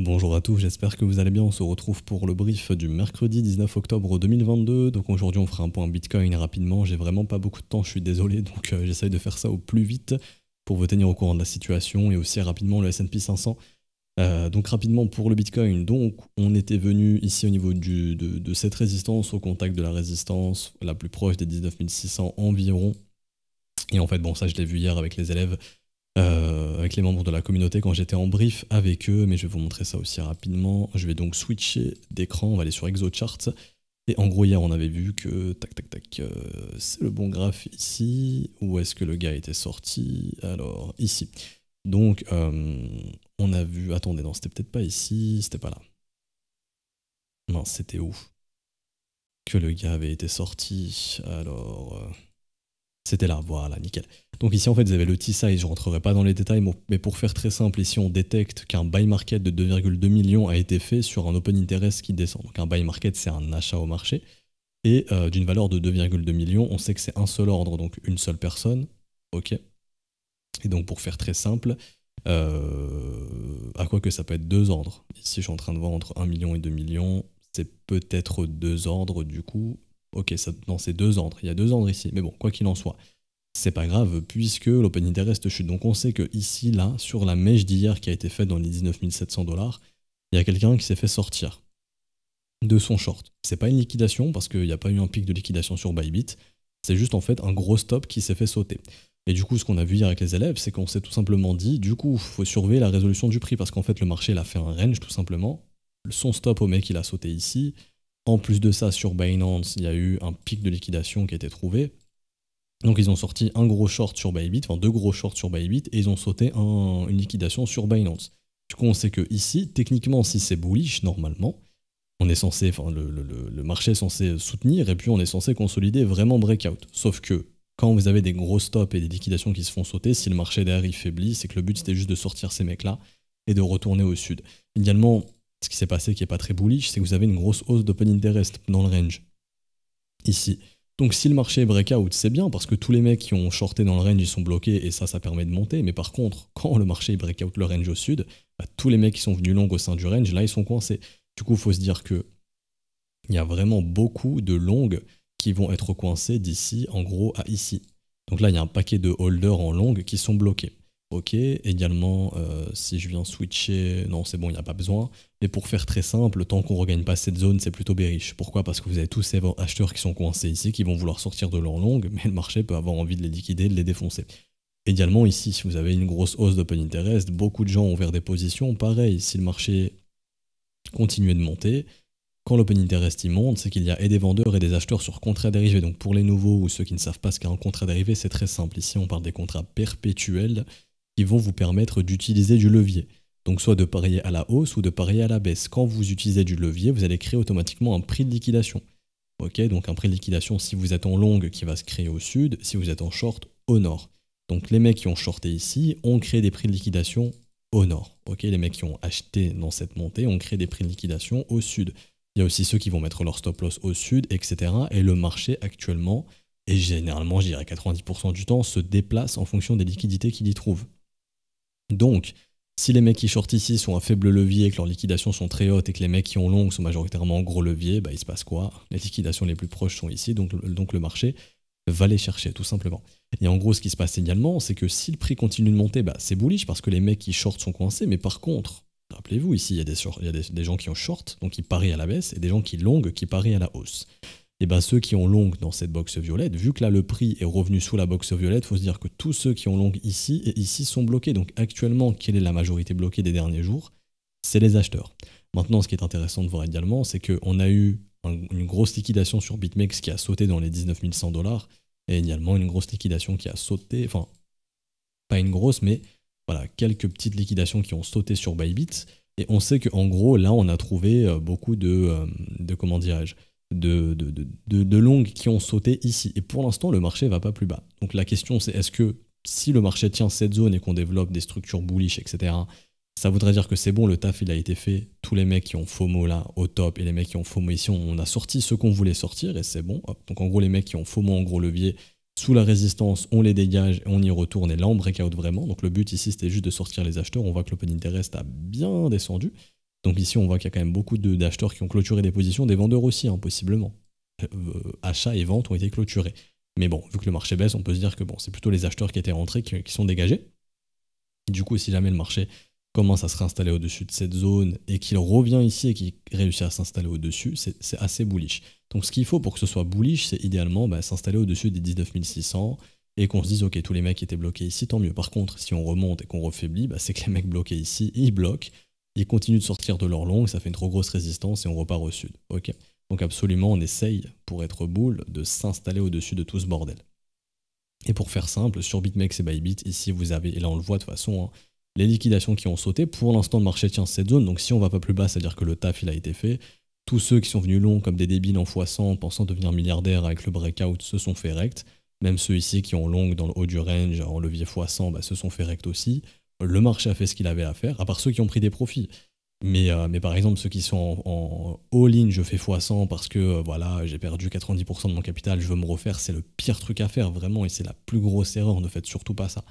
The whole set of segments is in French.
Bonjour à tous, j'espère que vous allez bien. On se retrouve pour le brief du mercredi 19 octobre 2022. Donc aujourd'hui, on fera un point Bitcoin rapidement. J'ai vraiment pas beaucoup de temps, je suis désolé. Donc euh, j'essaye de faire ça au plus vite pour vous tenir au courant de la situation et aussi rapidement le SP 500. Euh, donc rapidement pour le Bitcoin, donc on était venu ici au niveau de, de, cette résistance, au contact de la résistance la plus proche des 19 600 environ. Et en fait, bon, ça je l'ai vu hier avec les élèves. Euh, avec les membres de la communauté quand j'étais en brief avec eux, mais je vais vous montrer ça aussi rapidement. Je vais donc switcher d'écran, on va aller sur ExoCharts. Et en gros, hier, on avait vu que, tac, tac, tac, euh, c'est le bon graphe ici. Où est-ce que le gars était sorti Alors, ici. Donc, euh, on a vu, attendez, non, c'était peut-être pas ici, c'était pas là. Non, c'était où Que le gars avait été sorti. Alors... C'était là, voilà, nickel. Donc ici, en fait, vous avez le T-Size, je ne rentrerai pas dans les détails, mais pour faire très simple, ici, on détecte qu'un buy market de 2,2 millions a été fait sur un open interest qui descend. Donc un buy market, c'est un achat au marché. Et euh, d'une valeur de 2,2 millions, on sait que c'est un seul ordre, donc une seule personne. OK. Et donc, pour faire très simple, euh, à quoi que ça peut être deux ordres. Ici, je suis en train de voir entre 1 million et 2 millions. C'est peut-être deux ordres, du coup. Ok, ça, non, c'est deux andres, il y a deux andres ici, mais bon, quoi qu'il en soit, c'est pas grave puisque l'open interest reste chute. Donc on sait que ici, là, sur la mèche d'hier qui a été faite dans les 19 700 dollars, il y a quelqu'un qui s'est fait sortir de son short. C'est pas une liquidation parce qu'il n'y a pas eu un pic de liquidation sur Bybit, c'est juste en fait un gros stop qui s'est fait sauter. Et du coup, ce qu'on a vu hier avec les élèves, c'est qu'on s'est tout simplement dit, du coup, faut surveiller la résolution du prix parce qu'en fait, le marché, l'a a fait un range tout simplement. Son stop au mec, il a sauté ici. En plus de ça, sur Binance, il y a eu un pic de liquidation qui a été trouvé. Donc ils ont sorti un gros short sur Bybit, enfin deux gros shorts sur Bybit, et ils ont sauté une liquidation sur Binance. Du coup, on sait que ici, techniquement, si c'est bullish, normalement, on est censé, enfin, le, marché est censé soutenir et puis on est censé consolider vraiment breakout. Sauf que quand vous avez des gros stops et des liquidations qui se font sauter, si le marché derrière il faiblit, c'est que le but c'était juste de sortir ces mecs-là et de retourner au sud. Idéalement ce qui s'est passé qui n'est pas très bullish, c'est que vous avez une grosse hausse d'open interest dans le range. Ici. Donc si le marché est breakout, c'est bien parce que tous les mecs qui ont shorté dans le range, ils sont bloqués et ça, ça permet de monter. Mais par contre, quand le marché est breakout le range au sud, bah, tous les mecs qui sont venus longs au sein du range, là, ils sont coincés. Du coup, il faut se dire que il y a vraiment beaucoup de longues qui vont être coincés d'ici, en gros, à ici. Donc là, il y a un paquet de holders en longue qui sont bloqués. Ok, également, euh, si je viens switcher, non, c'est bon, il n'y a pas besoin. Mais pour faire très simple, tant qu'on ne regagne pas cette zone, c'est plutôt bearish. Pourquoi Parce que vous avez tous ces acheteurs qui sont coincés ici, qui vont vouloir sortir de leur longue, mais le marché peut avoir envie de les liquider, de les défoncer. Également, ici, si vous avez une grosse hausse d'open interest, beaucoup de gens ont ouvert des positions. Pareil, si le marché continuait de monter, quand l'open interest y monte, c'est qu'il y a et des vendeurs et des acheteurs sur contrat dérivé. Donc pour les nouveaux ou ceux qui ne savent pas ce qu'est un contrat dérivé, c'est très simple. Ici, on parle des contrats perpétuels qui vont vous permettre d'utiliser du levier. Donc soit de parier à la hausse ou de parier à la baisse. Quand vous utilisez du levier, vous allez créer automatiquement un prix de liquidation. Ok, donc un prix de liquidation si vous êtes en longue qui va se créer au sud, si vous êtes en short au nord. Donc les mecs qui ont shorté ici ont créé des prix de liquidation au nord. Ok, les mecs qui ont acheté dans cette montée ont créé des prix de liquidation au sud. Il y a aussi ceux qui vont mettre leur stop loss au sud, etc. Et le marché actuellement, et généralement je dirais 90% du temps, se déplace en fonction des liquidités qu'il y trouve. Donc, si les mecs qui shortent ici sont à faible levier et que leurs liquidations sont très hautes et que les mecs qui ont long sont majoritairement en gros levier, bah, il se passe quoi Les liquidations les plus proches sont ici, donc, le marché va les chercher tout simplement. Et en gros, ce qui se passe également, c'est que si le prix continue de monter, bah, c'est bullish parce que les mecs qui shortent sont coincés, mais par contre, rappelez-vous, ici, il y a, des, gens qui ont short, donc qui parient à la baisse, et des gens qui longuent, qui parient à la hausse et eh ben ceux qui ont long dans cette box violette, vu que là le prix est revenu sous la box violette, faut se dire que tous ceux qui ont long ici et ici sont bloqués. Donc actuellement, quelle est la majorité bloquée des derniers jours C'est les acheteurs. Maintenant, ce qui est intéressant de voir également, c'est qu'on a eu une grosse liquidation sur BitMEX qui a sauté dans les 19 100 dollars et également une grosse liquidation qui a sauté, enfin pas une grosse, mais voilà, quelques petites liquidations qui ont sauté sur Bybit. Et on sait qu'en gros, là, on a trouvé euh, beaucoup de, euh, de comment dirais-je, de, de, longues qui ont sauté ici. Et pour l'instant, le marché va pas plus bas. Donc la question, c'est est-ce que si le marché tient cette zone et qu'on développe des structures bullish, etc., ça voudrait dire que c'est bon, le taf il a été fait. Tous les mecs qui ont FOMO là au top et les mecs qui ont FOMO ici, on a sorti ce qu'on voulait sortir et c'est bon. Donc en gros, les mecs qui ont FOMO en gros levier sous la résistance, on les dégage, on y retourne et là on breakout vraiment. Donc le but ici c'était juste de sortir les acheteurs. On voit que l'open interest a bien descendu. Donc ici, on voit qu'il y a quand même beaucoup d'acheteurs qui ont clôturé des positions, des vendeurs aussi, hein, possiblement. Euh, achats et ventes ont été clôturés. Mais bon, vu que le marché baisse, on peut se dire que bon, c'est plutôt les acheteurs qui étaient rentrés qui, sont dégagés. Du coup, si jamais le marché commence à se réinstaller au-dessus de cette zone et qu'il revient ici et qu'il réussit à s'installer au-dessus, c'est assez bullish. Donc ce qu'il faut pour que ce soit bullish, c'est idéalement bah, s'installer au-dessus des 19 600 et qu'on se dise ok tous les mecs étaient bloqués ici, tant mieux. Par contre, si on remonte et qu'on refaiblit, bah, c'est que les mecs bloqués ici, ils bloquent. Ils continuent de sortir de leur longue, ça fait une trop grosse résistance et on repart au sud. Ok. Donc absolument, on essaye, pour être boule, de s'installer au-dessus de tout ce bordel. Et pour faire simple, sur BitMEX et Bybit, ici vous avez, et là on le voit de toute façon, hein, les liquidations qui ont sauté. Pour l'instant, le marché tient cette zone, donc si on va pas plus bas, c'est-à-dire que le taf il a été fait. Tous ceux qui sont venus longs comme des débiles en x100, pensant devenir milliardaires avec le breakout, se sont fait rect. Même ceux ici qui ont long dans le haut du range en levier x100, bah, se sont fait rect aussi le marché a fait ce qu'il avait à faire, à part ceux qui ont pris des profits. Mais, euh, mais par exemple, ceux qui sont en, all-in, je fais x100 parce que euh, voilà, j'ai perdu 90% de mon capital, je veux me refaire, c'est le pire truc à faire, vraiment, et c'est la plus grosse erreur, ne faites surtout pas ça.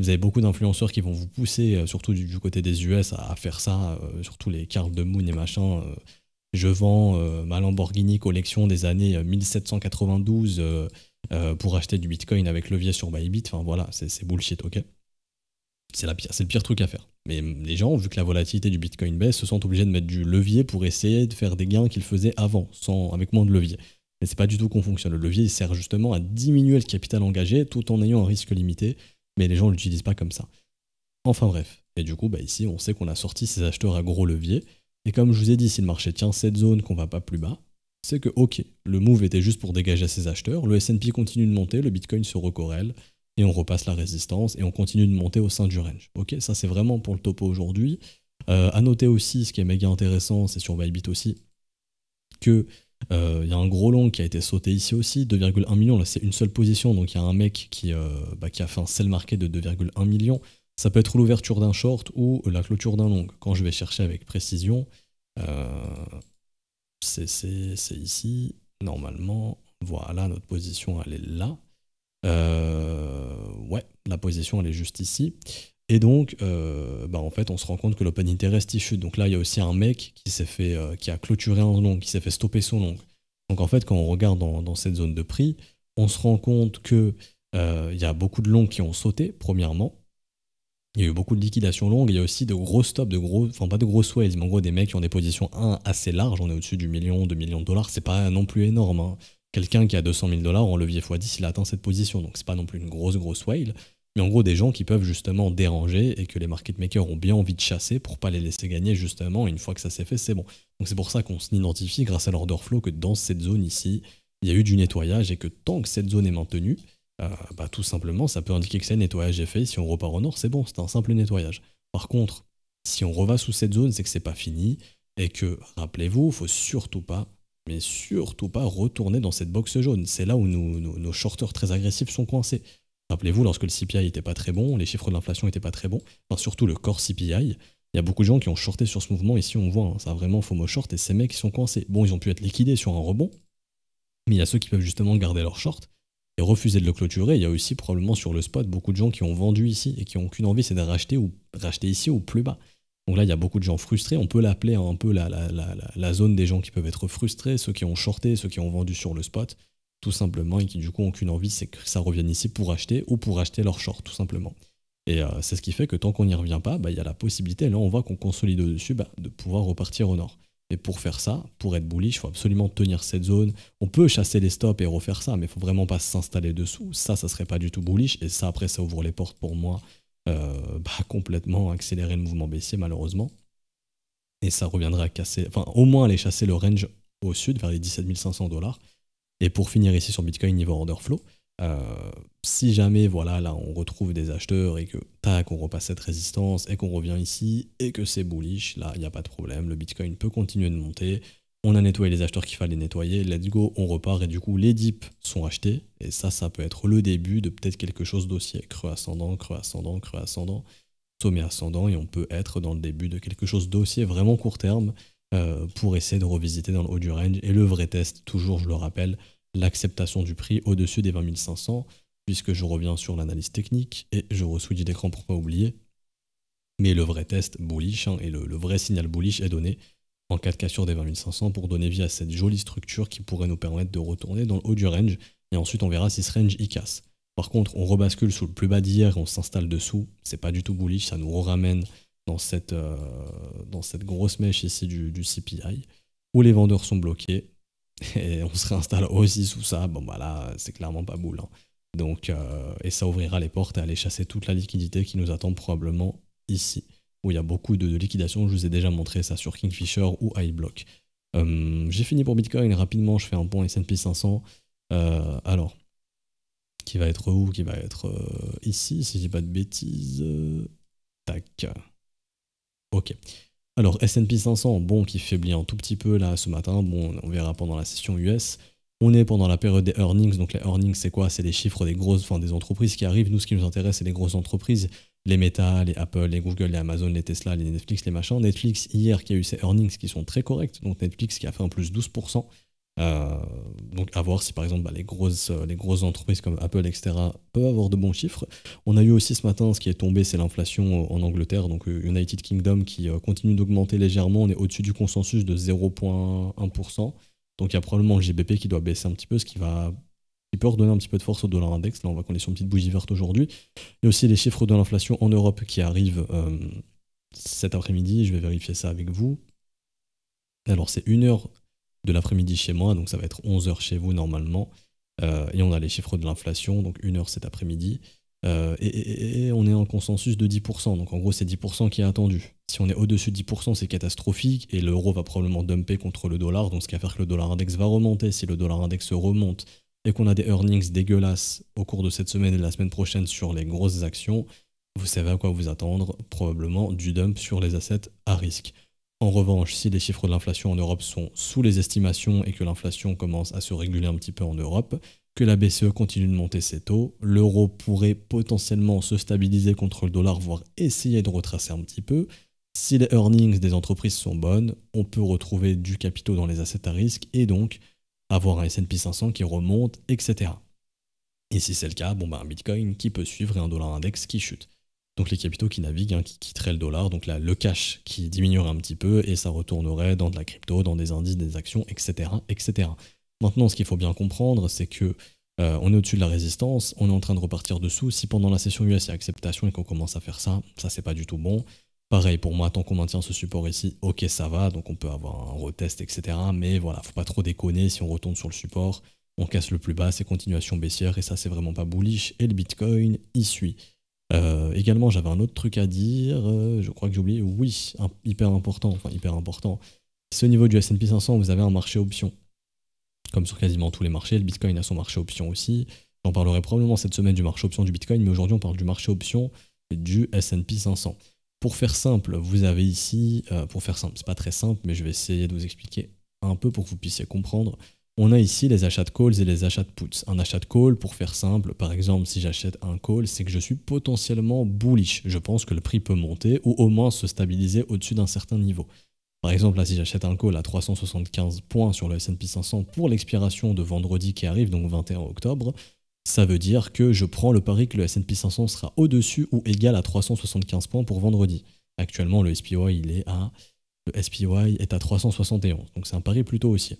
Vous avez beaucoup d'influenceurs qui vont vous pousser, euh, surtout du, côté des US, à, faire ça, surtout les cartes de Moon et machin. je vends ma Lamborghini collection des années 1792 pour acheter du Bitcoin avec levier sur Bybit. Enfin voilà, c'est bullshit, ok c'est le pire truc à faire. Mais les gens, vu que la volatilité du Bitcoin baisse, se sentent obligés de mettre du levier pour essayer de faire des gains qu'ils faisaient avant, sans, avec moins de levier. Mais c'est pas du tout qu'on fonctionne. Le levier il sert justement à diminuer le capital engagé tout en ayant un risque limité, mais les gens ne l'utilisent pas comme ça. Enfin bref. Et du coup, bah ici, on sait qu'on a sorti ces acheteurs à gros levier. Et comme je vous ai dit, si le marché tient cette zone qu'on va pas plus bas, c'est que ok, le move était juste pour dégager à ses acheteurs, le S&P continue de monter, le Bitcoin se recorrèle, et on repasse la résistance et on continue de monter au sein du range. Ok, ça c'est vraiment pour le topo aujourd'hui. Euh, à noter aussi, ce qui est méga intéressant, c'est sur Bybit aussi, que euh, il y a un gros long qui a été sauté ici aussi, 2,1 millions, là c'est une seule position, donc il y a un mec qui, euh, bah, qui a fait un sell market de 2,1 millions. Ça peut être l'ouverture d'un short ou la clôture d'un long. Quand je vais chercher avec précision, euh, c'est ici, normalement, voilà, notre position elle est là. Euh, la position, elle est juste ici. Et donc, euh, bah, en fait, on se rend compte que l'open interest il chute. Donc là, il y a aussi un mec qui s'est fait, euh, qui a clôturé un long, qui s'est fait stopper son long. Donc en fait, quand on regarde dans, cette zone de prix, on se rend compte que euh, il y a beaucoup de longs qui ont sauté. Premièrement, il y a eu beaucoup de liquidations longues. Il y a aussi de gros stops, de gros, enfin pas de gros whales, mais en gros des mecs qui ont des positions 1 assez larges. On est au-dessus du million, de millions de dollars. C'est pas non plus énorme. Hein. Quelqu'un qui a 200 000 dollars en levier x10, il a atteint cette position. Donc c'est pas non plus une grosse grosse whale mais en gros des gens qui peuvent justement déranger et que les market makers ont bien envie de chasser pour pas les laisser gagner justement. Une fois que ça s'est fait, c'est bon. Donc c'est pour ça qu'on s'identifie grâce à l'order flow que dans cette zone ici, il y a eu du nettoyage et que tant que cette zone est maintenue, euh, bah, tout simplement, ça peut indiquer que c'est un nettoyage est fait. Si on repart au nord, c'est bon, c'est un simple nettoyage. Par contre, si on reva sous cette zone, c'est que c'est pas fini et que, rappelez-vous, faut surtout pas, mais surtout pas retourner dans cette box jaune. C'est là où nos shorteurs très agressifs sont coincés. Rappelez-vous, lorsque le CPI n'était pas très bon, les chiffres d'inflation l'inflation n'étaient pas très bons, surtout le core CPI, il y a beaucoup de gens qui ont shorté sur ce mouvement, ici on voit, hein, ça a vraiment FOMO short, et ces mecs qui sont coincés. Bon, ils ont pu être liquidés sur un rebond, mais il y a ceux qui peuvent justement garder leur short et refuser de le clôturer. Il y a aussi probablement sur le spot beaucoup de gens qui ont vendu ici et qui n'ont qu'une envie, c'est de racheter ou racheter ici ou plus bas. Donc là, il y a beaucoup de gens frustrés. On peut l'appeler un peu la, zone des gens qui peuvent être frustrés, ceux qui ont shorté, ceux qui ont vendu sur le spot tout simplement, et qui du coup ont qu'une envie, c'est que ça revienne ici pour acheter ou pour acheter leur short, tout simplement. Et euh, c'est ce qui fait que tant qu'on n'y revient pas, bah, il y a la possibilité, là on voit qu'on consolide au-dessus, bah, de pouvoir repartir au nord. Et pour faire ça, pour être bullish, il faut absolument tenir cette zone. On peut chasser les stops et refaire ça, mais il faut vraiment pas s'installer dessous. Ça, ça serait pas du tout bullish. Et ça, après, ça ouvre les portes pour moi euh, bah, complètement accélérer le mouvement baissier, malheureusement. Et ça reviendrait à casser, enfin, au moins aller chasser le range au sud vers les 17 500 dollars. Et pour finir ici sur Bitcoin niveau order flow, euh, si jamais voilà là on retrouve des acheteurs et que tac on repasse cette résistance et qu'on revient ici et que c'est bullish, là il n'y a pas de problème, le Bitcoin peut continuer de monter. On a nettoyé les acheteurs qu'il fallait nettoyer, let's go, on repart et du coup les dips sont achetés et ça ça peut être le début de peut-être quelque chose d'aussi creux ascendant, creux ascendant, creux ascendant, sommet ascendant et on peut être dans le début de quelque chose d'aussi vraiment court terme euh, pour essayer de revisiter dans le haut du range. Et le vrai test, toujours, je le rappelle, l'acceptation du prix au-dessus des 20 500, puisque je reviens sur l'analyse technique et je re-switch d'écran pour pas oublier. Mais le vrai test bullish hein, et le, vrai signal bullish est donné en cas de cassure des 20 500 pour donner vie à cette jolie structure qui pourrait nous permettre de retourner dans le haut du range et ensuite on verra si ce range y casse. Par contre, on rebascule sous le plus bas d'hier et on s'installe dessous, c'est pas du tout bullish, ça nous ramène dans cette, euh, dans cette grosse mèche ici du, CPI, où les vendeurs sont bloqués, et on se réinstalle aussi sous ça, bon bah là, c'est clairement pas boule. Hein. Donc, euh, et ça ouvrira les portes à aller chasser toute la liquidité qui nous attend probablement ici, où il y a beaucoup de, liquidations, je vous ai déjà montré ça sur Kingfisher ou iBlock. Euh, j'ai fini pour Bitcoin, rapidement je fais un pont S&P 500, alors, qui va être où Qui va être ici, si je dis pas de bêtises, tac Ok. Alors, SP 500, bon, qui faiblit un tout petit peu là ce matin. Bon, on verra pendant la session US. On est pendant la période des earnings. Donc, les earnings, c'est quoi C'est les chiffres des grosses, enfin, des entreprises qui arrivent. Nous, ce qui nous intéresse, c'est les grosses entreprises. Les Meta, les Apple, les Google, les Amazon, les Tesla, les Netflix, les machins. Netflix, hier, qui a eu ses earnings qui sont très corrects. Donc, Netflix qui a fait un plus 12%. Euh, donc à voir si par exemple bah, les, grosses, euh, les grosses entreprises comme Apple, etc. peuvent avoir de bons chiffres. On a eu aussi ce matin, ce qui est tombé, c'est l'inflation en Angleterre, donc euh, United Kingdom qui continue d'augmenter légèrement, on est au-dessus du consensus de 0,1%. Donc il y a probablement le GBP qui doit baisser un petit peu, ce qui va qui peut redonner un petit peu de force au dollar index. Là, on voit qu'on est sur une petite bougie verte aujourd'hui. Il y a aussi les chiffres de l'inflation en Europe qui arrivent cet après-midi. Je vais vérifier ça avec vous. Alors c'est une heure de l'après-midi chez moi, donc ça va être 11h chez vous normalement. Euh, et on a les chiffres de l'inflation, donc une heure cet après-midi. Euh, et, on est en consensus de 10%, donc en gros c'est 10% qui est attendu. Si on est au-dessus de 10%, c'est catastrophique et l'euro va probablement dumper contre le dollar, donc ce qui va faire que le dollar index va remonter. Si le dollar index remonte et qu'on a des earnings dégueulasses au cours de cette semaine et de la semaine prochaine sur les grosses actions, vous savez à quoi vous attendre, probablement du dump sur les assets à risque. En revanche, si les chiffres de l'inflation en Europe sont sous les estimations et que l'inflation commence à se réguler un petit peu en Europe, que la BCE continue de monter ses taux, l'euro pourrait potentiellement se stabiliser contre le dollar, voire essayer de retracer un petit peu. Si les earnings des entreprises sont bonnes, on peut retrouver du capitaux dans les assets à risque et donc avoir un S&P 500 qui remonte, etc. Et si c'est le cas, bon ben, un Bitcoin qui peut suivre et un dollar index qui chute donc les capitaux qui naviguent, hein, qui quitteraient le dollar, donc là, le cash qui diminuerait un petit peu et ça retournerait dans de la crypto, dans des indices, des actions, etc. etc. Maintenant, ce qu'il faut bien comprendre, c'est que euh, on est au-dessus de la résistance, on est en train de repartir dessous. Si pendant la session US il y a acceptation et qu'on commence à faire ça, ça c'est pas du tout bon. Pareil pour moi, tant qu'on maintient ce support ici, ok ça va, donc on peut avoir un retest, etc. Mais voilà, faut pas trop déconner si on retourne sur le support, on casse le plus bas, c'est continuation baissière et ça c'est vraiment pas bullish. Et le Bitcoin il suit. Euh, également, j'avais un autre truc à dire. Euh, je crois que j'ai oublié. Oui, hyper important. Enfin, hyper important. Ce au niveau du S&P 500, vous avez un marché option. Comme sur quasiment tous les marchés, le Bitcoin a son marché option aussi. J'en parlerai probablement cette semaine du marché option du Bitcoin, mais aujourd'hui, on parle du marché option du S&P 500. Pour faire simple, vous avez ici, euh, pour faire simple, c'est pas très simple, mais je vais essayer de vous expliquer un peu pour que vous puissiez comprendre on a ici les achats de calls et les achats de puts. Un achat de call, pour faire simple, par exemple, si j'achète un call, c'est que je suis potentiellement bullish. Je pense que le prix peut monter ou au moins se stabiliser au-dessus d'un certain niveau. Par exemple, là, si j'achète un call à 375 points sur le S&P 500 pour l'expiration de vendredi qui arrive, donc 21 octobre, ça veut dire que je prends le pari que le S&P 500 sera au-dessus ou égal à 375 points pour vendredi. Actuellement, le SPY, il est à... Le SPY est à 371, donc c'est un pari plutôt haussier.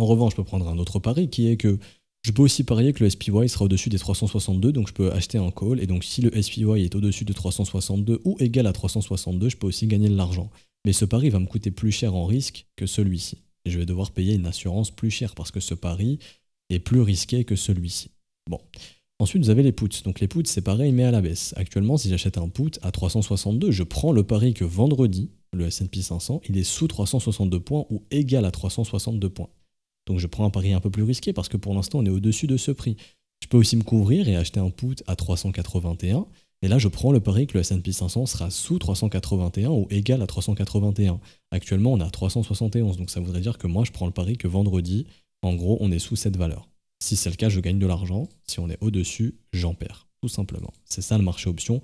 En revanche, je peux prendre un autre pari qui est que je peux aussi parier que le SPY sera au-dessus des 362, donc je peux acheter un call. Et donc, si le SPY est au-dessus de 362 ou égal à 362, je peux aussi gagner de l'argent. Mais ce pari va me coûter plus cher en risque que celui-ci. Et je vais devoir payer une assurance plus chère parce que ce pari est plus risqué que celui-ci. Bon. Ensuite, vous avez les puts. Donc les puts, c'est pareil, mais à la baisse. Actuellement, si j'achète un put à 362, je prends le pari que vendredi, le S&P 500, il est sous 362 points ou égal à 362 points. Donc je prends un pari un peu plus risqué parce que pour l'instant on est au-dessus de ce prix. Je peux aussi me couvrir et acheter un put à 381. Et là, je prends le pari que le S&P 500 sera sous 381 ou égal à 381. Actuellement, on est à 371, donc ça voudrait dire que moi, je prends le pari que vendredi, en gros, on est sous cette valeur. Si c'est le cas, je gagne de l'argent. Si on est au-dessus, j'en perds, tout simplement. C'est ça le marché option,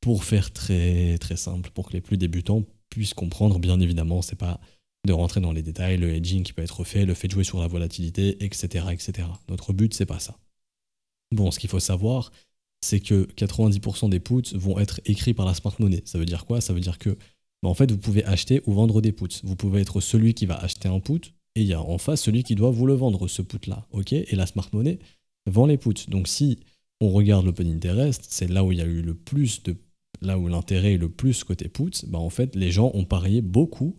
pour faire très très simple, pour que les plus débutants puissent comprendre. Bien évidemment, c'est pas de rentrer dans les détails, le hedging qui peut être fait, le fait de jouer sur la volatilité, etc. etc. Notre but, c'est pas ça. Bon, ce qu'il faut savoir, c'est que 90% des puts vont être écrits par la smart money. Ça veut dire quoi Ça veut dire que, bah, en fait, vous pouvez acheter ou vendre des puts. Vous pouvez être celui qui va acheter un put, et il y a en face celui qui doit vous le vendre, ce put-là. ok et la smart money vend les puts. Donc si on regarde l'open interest, c'est là où il y a eu le plus de... là où l'intérêt est le plus côté puts, bah, en fait, les gens ont parié beaucoup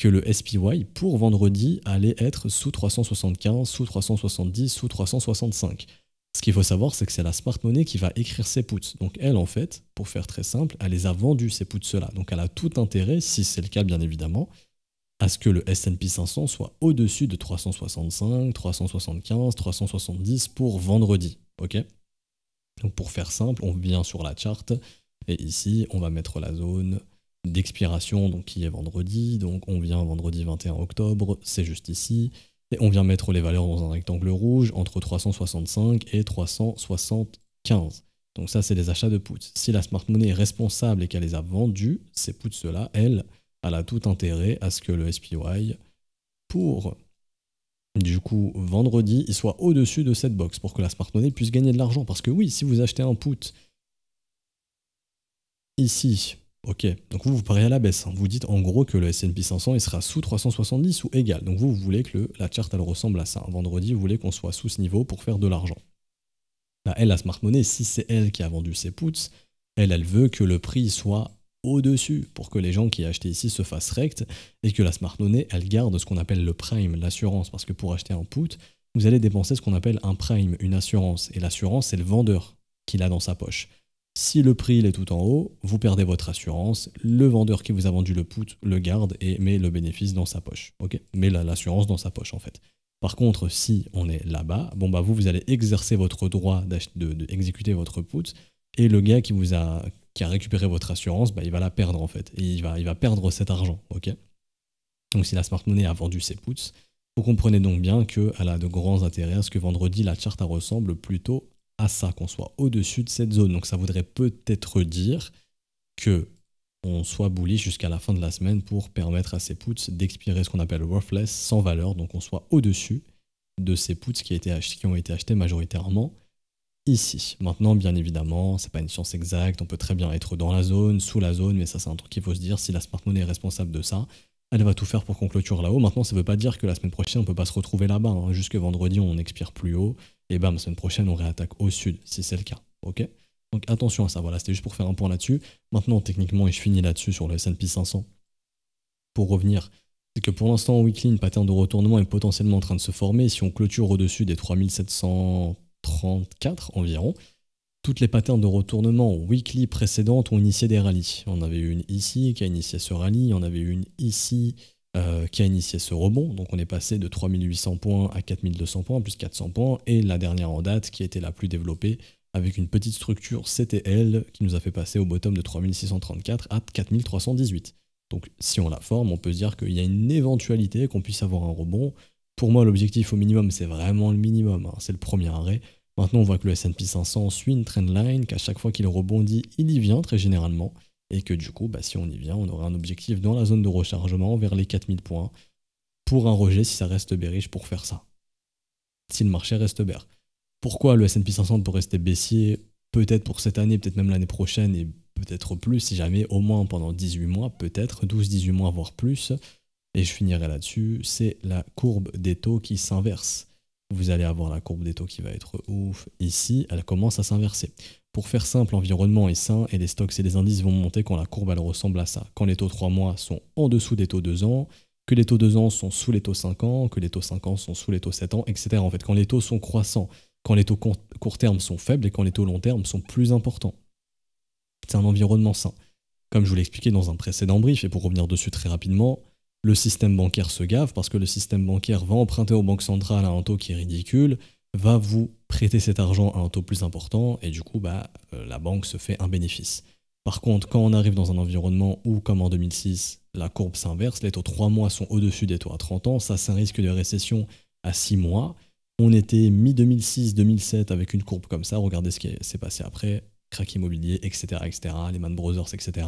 que le SPY pour vendredi allait être sous 375, sous 370, sous 365. Ce qu'il faut savoir, c'est que c'est la smart money qui va écrire ses puts. Donc elle, en fait, pour faire très simple, elle les a vendus, ces puts-là. Donc elle a tout intérêt, si c'est le cas bien évidemment, à ce que le S&P 500 soit au-dessus de 365, 375, 370 pour vendredi. Ok Donc pour faire simple, on vient sur la charte et ici, on va mettre la zone d'expiration, donc qui est vendredi, donc on vient vendredi 21 octobre, c'est juste ici, et on vient mettre les valeurs dans un rectangle rouge entre 365 et 375. Donc ça, c'est des achats de puts. Si la smart money est responsable et qu'elle les a vendus, ces puts-là, elle, elle a tout intérêt à ce que le SPY, pour du coup vendredi, il soit au-dessus de cette box pour que la smart money puisse gagner de l'argent. Parce que oui, si vous achetez un put ici Ok, donc vous vous pariez à la baisse. Hein. Vous dites en gros que le S&P 500 il sera sous 370 ou égal. Donc vous, vous voulez que la charte elle ressemble à ça. Vendredi, vous voulez qu'on soit sous ce niveau pour faire de l'argent. Là, elle, la smart money, si c'est elle qui a vendu ses puts, elle, elle veut que le prix soit au-dessus pour que les gens qui achetaient ici se fassent rect et que la smart money, elle garde ce qu'on appelle le prime, l'assurance. Parce que pour acheter un put, vous allez dépenser ce qu'on appelle un prime, une assurance. Et l'assurance, c'est le vendeur qu'il a dans sa poche. Si le prix il est tout en haut, vous perdez votre assurance, le vendeur qui vous a vendu le put le garde et met le bénéfice dans sa poche. ok met l'assurance dans sa poche en fait. Par contre, si on est là-bas, bon bah vous, vous allez exercer votre droit d'exécuter votre put et le gars qui vous a, qui a récupéré votre assurance, bah, il va la perdre en fait. il va, il va perdre cet argent. ok donc si la smart money a vendu ses puts, vous comprenez donc bien qu'elle a de grands intérêts à ce que vendredi la charte ressemble plutôt à ça, qu'on soit au-dessus de cette zone. Donc ça voudrait peut-être dire que on soit bullish jusqu'à la fin de la semaine pour permettre à ces puts d'expirer ce qu'on appelle worthless, sans valeur, donc on soit au-dessus de ces puts qui, qui ont été achetés majoritairement ici. Maintenant, bien évidemment, c'est pas une science exacte, on peut très bien être dans la zone, sous la zone, mais ça c'est un truc qu'il faut se dire, si la smart money est responsable de ça, elle va tout faire pour qu'on clôture là-haut. Maintenant, ça veut pas dire que la semaine prochaine, on peut pas se retrouver là-bas. Hein. Jusque vendredi, on expire plus haut et bam, la semaine prochaine, on réattaque au sud, si c'est le cas. ok Donc attention à ça, voilà, c'était juste pour faire un point là-dessus. Maintenant, techniquement, et je finis là-dessus sur le S&P 500, pour revenir, c'est que pour l'instant, en weekly, une pattern de retournement est potentiellement en train de se former. Si on clôture au-dessus des 3734 environ, toutes les patterns de retournement weekly précédentes ont initié des rallyes. On avait une ici qui a initié ce rallye, on avait une ici euh, qui a initié ce rebond. Donc on est passé de 3800 points à 4200 points, plus 400 points. Et la dernière en date, qui était la plus développée, avec une petite structure CTL qui nous a fait passer au bottom de 3634 à 4318. Donc si on la forme, on peut dire qu'il y a une éventualité qu'on puisse avoir un rebond. Pour moi, l'objectif au minimum, c'est vraiment le minimum, hein. c'est le premier arrêt. Maintenant, on voit que le S&P 500 suit une trendline, qu'à chaque fois qu'il rebondit, il y vient très généralement et que du coup, bah, si on y vient, on aura un objectif dans la zone de rechargement vers les 4000 points pour un rejet si ça reste bearish pour faire ça. Si le marché reste bear. Pourquoi le S&P 500 peut rester baissier peut-être pour cette année, peut-être même l'année prochaine et peut-être plus si jamais au moins pendant 18 mois, peut-être 12-18 mois voire plus. Et je finirai là-dessus, c'est la courbe des taux qui s'inverse. Vous allez avoir la courbe des taux qui va être ouf ici, elle commence à s'inverser. Pour faire simple, l'environnement est sain et les stocks et les indices vont monter quand la courbe elle ressemble à ça. Quand les taux 3 mois sont en dessous des taux 2 ans, que les taux 2 ans sont sous les taux 5 ans, que les taux 5 ans sont sous les taux 7 ans, etc. En fait, quand les taux sont croissants, quand les taux court terme sont faibles et quand les taux long terme sont plus importants. C'est un environnement sain. Comme je vous l'ai expliqué dans un précédent brief, et pour revenir dessus très rapidement, le système bancaire se gave parce que le système bancaire va emprunter aux banques centrales à un taux qui est ridicule, va vous prêter cet argent à un taux plus important et du coup, bah, euh, la banque se fait un bénéfice. Par contre, quand on arrive dans un environnement où, comme en 2006, la courbe s'inverse, les taux 3 mois sont au-dessus des taux à 30 ans, ça c'est un risque de récession à 6 mois. On était mi-2006-2007 avec une courbe comme ça, regardez ce qui s'est passé après, crack immobilier, etc., etc., Man Brothers, etc.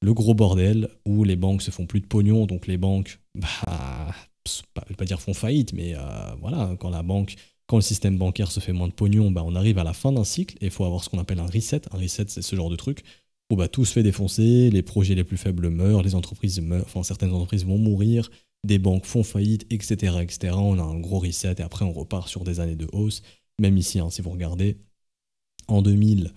Le gros bordel où les banques se font plus de pognon, donc les banques, bah, pas dire font faillite, mais euh, voilà, quand la banque quand le système bancaire se fait moins de pognon, bah, on arrive à la fin d'un cycle et il faut avoir ce qu'on appelle un reset. Un reset, c'est ce genre de truc où bah, tout se fait défoncer, les projets les plus faibles meurent, les entreprises meurent, enfin certaines entreprises vont mourir, des banques font faillite, etc., etc. On a un gros reset et après on repart sur des années de hausse. Même ici, hein, si vous regardez, en 2000,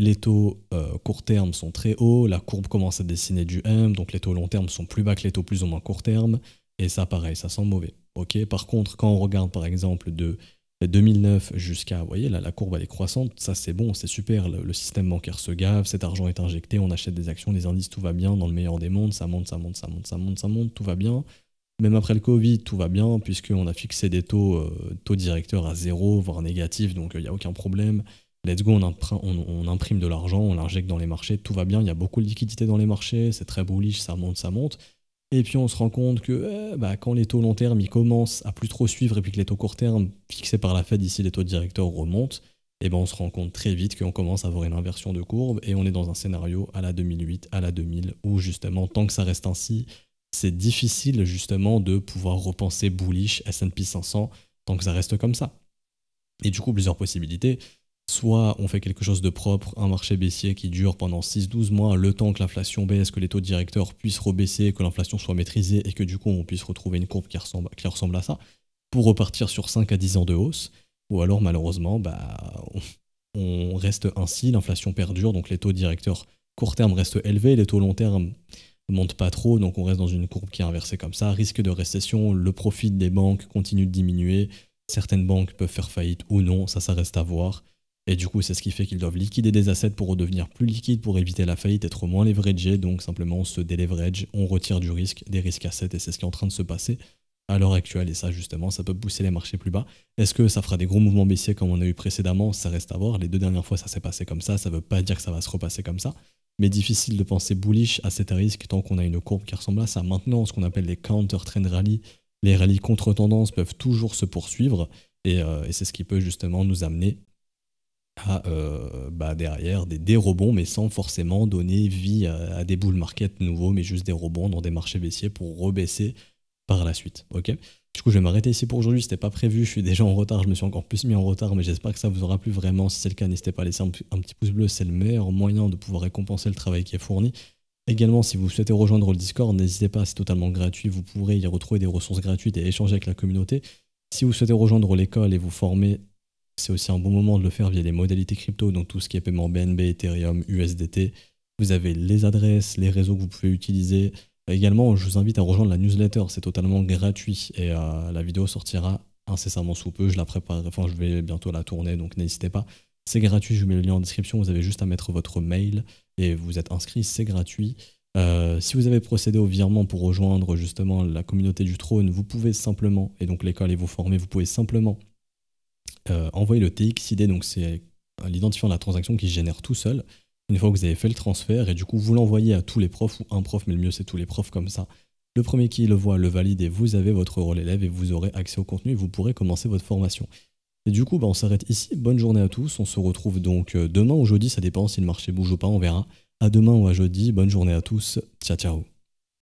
les taux euh, court terme sont très hauts, la courbe commence à dessiner du M, donc les taux long terme sont plus bas que les taux plus ou moins court terme, et ça pareil, ça sent mauvais. Ok. Par contre, quand on regarde par exemple de 2009 jusqu'à, vous voyez, là, la courbe elle est croissante, ça c'est bon, c'est super, le, système bancaire se gave, cet argent est injecté, on achète des actions, des indices, tout va bien, dans le meilleur des mondes, ça monte, ça monte, ça monte, ça monte, ça monte, tout va bien. Même après le Covid, tout va bien, puisqu'on a fixé des taux, euh, taux directeurs à zéro, voire négatif, donc il euh, n'y a aucun problème. Let's go, on, imprime, on, imprime de l'argent, on l'injecte dans les marchés, tout va bien, il y a beaucoup de liquidités dans les marchés, c'est très bullish, ça monte, ça monte. Et puis on se rend compte que euh, bah, quand les taux long terme commencent à plus trop suivre et puis que les taux court terme fixés par la Fed ici les taux directeurs remontent, et eh ben on se rend compte très vite qu'on commence à avoir une inversion de courbe et on est dans un scénario à la 2008, à la 2000 où justement tant que ça reste ainsi, c'est difficile justement de pouvoir repenser bullish S&P 500 tant que ça reste comme ça. Et du coup plusieurs possibilités. Soit on fait quelque chose de propre, un marché baissier qui dure pendant 6-12 mois, le temps que l'inflation baisse, que les taux directeurs puissent rebaisser, que l'inflation soit maîtrisée et que du coup on puisse retrouver une courbe qui ressemble, à ça, pour repartir sur 5 à 10 ans de hausse. Ou alors malheureusement, bah, on reste ainsi, l'inflation perdure, donc les taux directeurs court terme restent élevés, les taux long terme ne montent pas trop, donc on reste dans une courbe qui est inversée comme ça, risque de récession, le profit des banques continue de diminuer, certaines banques peuvent faire faillite ou non, ça ça reste à voir. Et du coup, c'est ce qui fait qu'ils doivent liquider des assets pour redevenir plus liquides pour éviter la faillite, être moins leveragés. Donc simplement, on se déleverage, on retire du risque, des risques assets, et c'est ce qui est en train de se passer à l'heure actuelle. Et ça, justement, ça peut pousser les marchés plus bas. Est-ce que ça fera des gros mouvements baissiers comme on a eu précédemment Ça reste à voir. Les deux dernières fois, ça s'est passé comme ça. Ça ne veut pas dire que ça va se repasser comme ça. Mais difficile de penser bullish à cet risque tant qu'on a une courbe qui ressemble à ça. Maintenant, ce qu'on appelle les counter-trend rallies, les rallies contre-tendance peuvent toujours se poursuivre. et euh, c'est ce qui peut justement nous amener à euh, bah, derrière des, rebonds, mais sans forcément donner vie à, des bull market nouveaux, mais juste des rebonds dans des marchés baissiers pour rebaisser par la suite. Ok du coup, je vais m'arrêter ici pour aujourd'hui. C'était pas prévu. Je suis déjà en retard. Je me suis encore plus mis en retard, mais j'espère que ça vous aura plu vraiment. Si c'est le cas, n'hésitez pas à laisser un, un petit pouce bleu. C'est le meilleur moyen de pouvoir récompenser le travail qui est fourni. Également, si vous souhaitez rejoindre le Discord, n'hésitez pas. C'est totalement gratuit. Vous pourrez y retrouver des ressources gratuites et échanger avec la communauté. Si vous souhaitez rejoindre l'école et vous former c'est aussi un bon moment de le faire via les modalités crypto, donc tout ce qui est paiement BNB, Ethereum, USDT. Vous avez les adresses, les réseaux que vous pouvez utiliser. Également, je vous invite à rejoindre la newsletter, c'est totalement gratuit et euh, la vidéo sortira incessamment sous peu. Je la prépare, enfin, je vais bientôt la tourner, donc n'hésitez pas. C'est gratuit, je vous mets le lien en description. Vous avez juste à mettre votre mail et vous êtes inscrit, c'est gratuit. Euh, si vous avez procédé au virement pour rejoindre justement la communauté du trône, vous pouvez simplement, et donc l'école et vous former, vous pouvez simplement euh, envoyez envoyer le TXID, donc c'est l'identifiant de la transaction qui se génère tout seul, une fois que vous avez fait le transfert, et du coup vous l'envoyez à tous les profs ou un prof, mais le mieux c'est tous les profs comme ça. Le premier qui le voit le valide et vous avez votre rôle élève et vous aurez accès au contenu et vous pourrez commencer votre formation. Et du coup, bah, on s'arrête ici. Bonne journée à tous. On se retrouve donc euh, demain ou jeudi, ça dépend si le marché bouge ou pas, on verra. À demain ou à jeudi. Bonne journée à tous. Ciao, ciao.